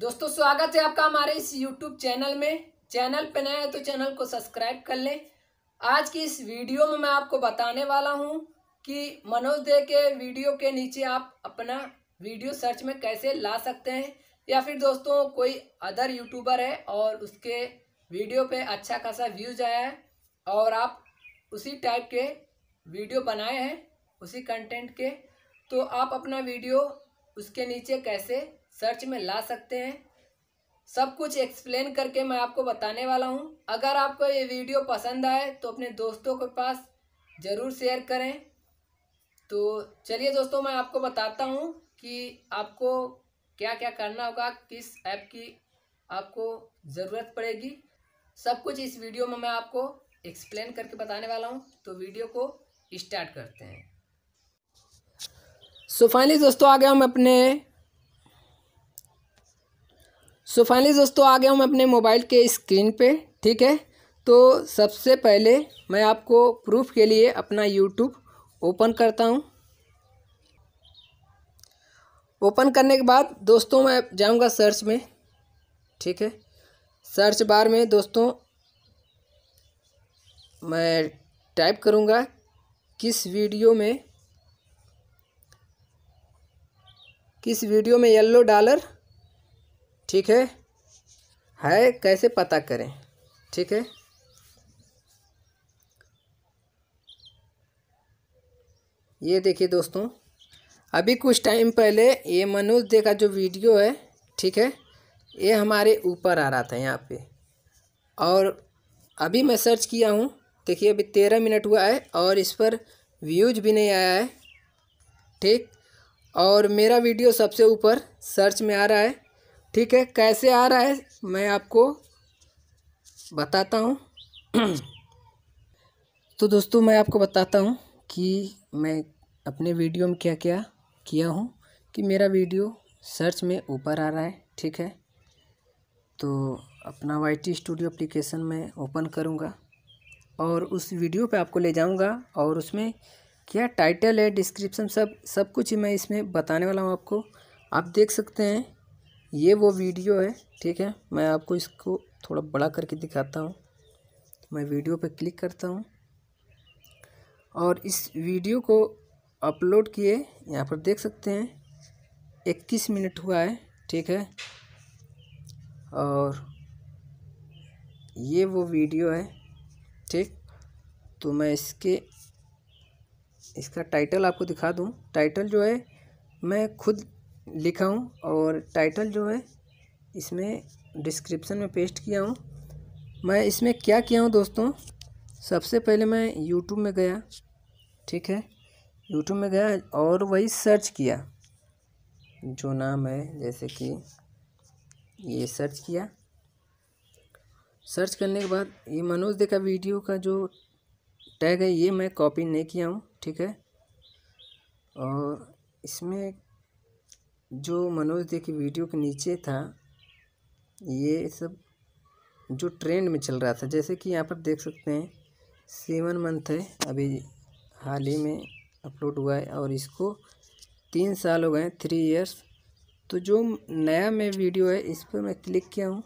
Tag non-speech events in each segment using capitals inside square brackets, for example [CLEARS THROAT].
दोस्तों स्वागत है आपका हमारे इस यूट्यूब चैनल में चैनल पर नए तो चैनल को सब्सक्राइब कर लें आज की इस वीडियो में मैं आपको बताने वाला हूं कि मनोज दे के वीडियो के नीचे आप अपना वीडियो सर्च में कैसे ला सकते हैं या फिर दोस्तों कोई अदर यूट्यूबर है और उसके वीडियो पे अच्छा खासा व्यूज आया है और आप उसी टाइप के वीडियो बनाए हैं उसी कंटेंट के तो आप अपना वीडियो उसके नीचे कैसे सर्च में ला सकते हैं सब कुछ एक्सप्लेन करके मैं आपको बताने वाला हूँ अगर आपको ये वीडियो पसंद आए तो अपने दोस्तों के पास ज़रूर शेयर करें तो चलिए दोस्तों मैं आपको बताता हूँ कि आपको क्या क्या करना होगा किस ऐप की आपको ज़रूरत पड़ेगी सब कुछ इस वीडियो में मैं आपको एक्सप्लेन करके बताने वाला हूँ तो वीडियो को स्टार्ट करते हैं सो so फाइनली दोस्तों आ गया हम अपने सो so फाइनली दोस्तों आ हूँ मैं अपने मोबाइल के स्क्रीन पे ठीक है तो सबसे पहले मैं आपको प्रूफ के लिए अपना यूट्यूब ओपन करता हूँ ओपन करने के बाद दोस्तों मैं जाऊँगा सर्च में ठीक है सर्च बार में दोस्तों मैं टाइप करूँगा किस वीडियो में किस वीडियो में येल्लो डॉलर ठीक है है कैसे पता करें ठीक है ये देखिए दोस्तों अभी कुछ टाइम पहले ये मनोज दे का जो वीडियो है ठीक है ये हमारे ऊपर आ रहा था यहाँ पे और अभी मैं सर्च किया हूँ देखिए अभी तेरह मिनट हुआ है और इस पर व्यूज भी नहीं आया है ठीक और मेरा वीडियो सबसे ऊपर सर्च में आ रहा है ठीक है कैसे आ रहा है मैं आपको बताता हूँ [CLEARS THROAT] तो दोस्तों मैं आपको बताता हूँ कि मैं अपने वीडियो में क्या क्या किया हूँ कि मेरा वीडियो सर्च में ऊपर आ रहा है ठीक है तो अपना वाई टी स्टूडियो एप्लीकेशन में ओपन करूँगा और उस वीडियो पे आपको ले जाऊँगा और उसमें क्या टाइटल है डिस्क्रिप्शन सब सब कुछ मैं इसमें बताने वाला हूँ आपको आप देख सकते हैं ये वो वीडियो है ठीक है मैं आपको इसको थोड़ा बड़ा करके दिखाता हूँ मैं वीडियो पर क्लिक करता हूँ और इस वीडियो को अपलोड किए यहाँ पर देख सकते हैं इक्कीस मिनट हुआ है ठीक है और ये वो वीडियो है ठीक तो मैं इसके इसका टाइटल आपको दिखा दूँ टाइटल जो है मैं खुद लिखा हूँ और टाइटल जो है इसमें डिस्क्रिप्शन में पेस्ट किया हूँ मैं इसमें क्या किया हूँ दोस्तों सबसे पहले मैं यूट्यूब में गया ठीक है यूट्यूब में गया और वही सर्च किया जो नाम है जैसे कि ये सर्च किया सर्च करने के बाद ये मनोज देखा वीडियो का जो टैग है ये मैं कॉपी नहीं किया हूँ ठीक है और इसमें जो मनोज दे की वीडियो के नीचे था ये सब जो ट्रेंड में चल रहा था जैसे कि यहाँ पर देख सकते हैं सेवन मंथ है अभी हाल ही में अपलोड हुआ है और इसको तीन साल हो गए थ्री इयर्स तो जो नया मैं वीडियो है इस पर मैं क्लिक किया हूँ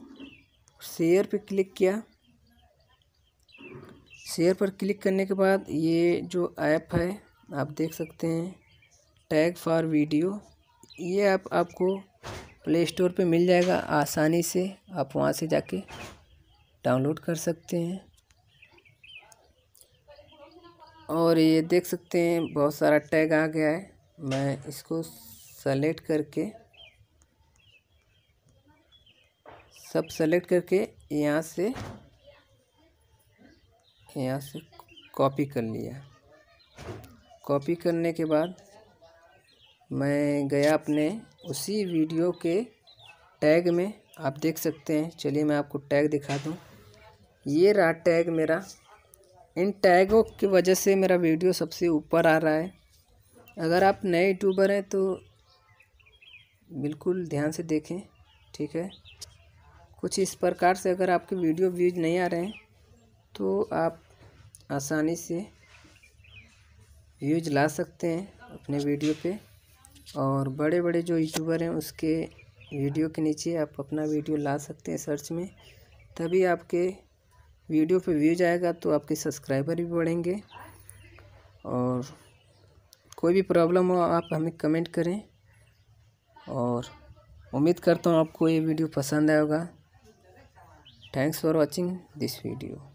शेयर पे क्लिक किया शेयर पर क्लिक करने के बाद ये जो ऐप है आप देख सकते हैं टैग फॉर वीडियो ये ऐप आप, आपको प्ले स्टोर पर मिल जाएगा आसानी से आप वहाँ से जाके डाउनलोड कर सकते हैं और ये देख सकते हैं बहुत सारा टैग आ गया है मैं इसको सेलेक्ट करके सब सेलेक्ट करके यहाँ से यहाँ से कॉपी कर लिया कॉपी करने के बाद मैं गया अपने उसी वीडियो के टैग में आप देख सकते हैं चलिए मैं आपको टैग दिखा दूँ ये रहा टैग मेरा इन टैगों की वजह से मेरा वीडियो सबसे ऊपर आ रहा है अगर आप नए यूट्यूबर हैं तो बिल्कुल ध्यान से देखें ठीक है कुछ इस प्रकार से अगर आपके वीडियो व्यूज नहीं आ रहे हैं तो आप आसानी से व्यूज ला सकते हैं अपने वीडियो पे और बड़े बड़े जो यूट्यूबर हैं उसके वीडियो के नीचे आप अपना वीडियो ला सकते हैं सर्च में तभी आपके वीडियो पे व्यूज आएगा तो आपके सब्सक्राइबर भी बढ़ेंगे और कोई भी प्रॉब्लम हो आप हमें कमेंट करें और उम्मीद करता हूँ आपको ये वीडियो पसंद आएगा thanks for watching this video